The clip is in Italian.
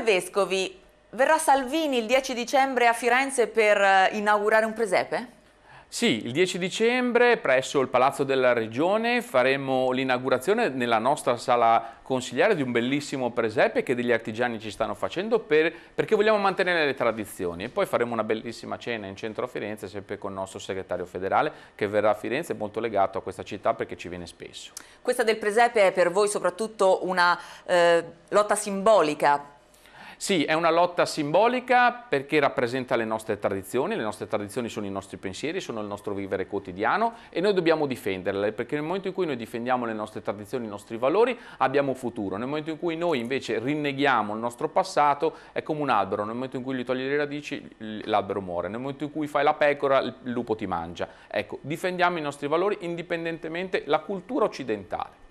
Manuel Vescovi, verrà Salvini il 10 dicembre a Firenze per eh, inaugurare un presepe? Sì, il 10 dicembre presso il Palazzo della Regione faremo l'inaugurazione nella nostra sala consigliare di un bellissimo presepe che degli artigiani ci stanno facendo per, perché vogliamo mantenere le tradizioni e poi faremo una bellissima cena in centro a Firenze sempre con il nostro segretario federale che verrà a Firenze molto legato a questa città perché ci viene spesso. Questa del presepe è per voi soprattutto una eh, lotta simbolica sì, è una lotta simbolica perché rappresenta le nostre tradizioni, le nostre tradizioni sono i nostri pensieri, sono il nostro vivere quotidiano e noi dobbiamo difenderle perché nel momento in cui noi difendiamo le nostre tradizioni, i nostri valori, abbiamo futuro. Nel momento in cui noi invece rinneghiamo il nostro passato è come un albero, nel momento in cui gli togli le radici l'albero muore, nel momento in cui fai la pecora il lupo ti mangia. Ecco, difendiamo i nostri valori indipendentemente dalla cultura occidentale.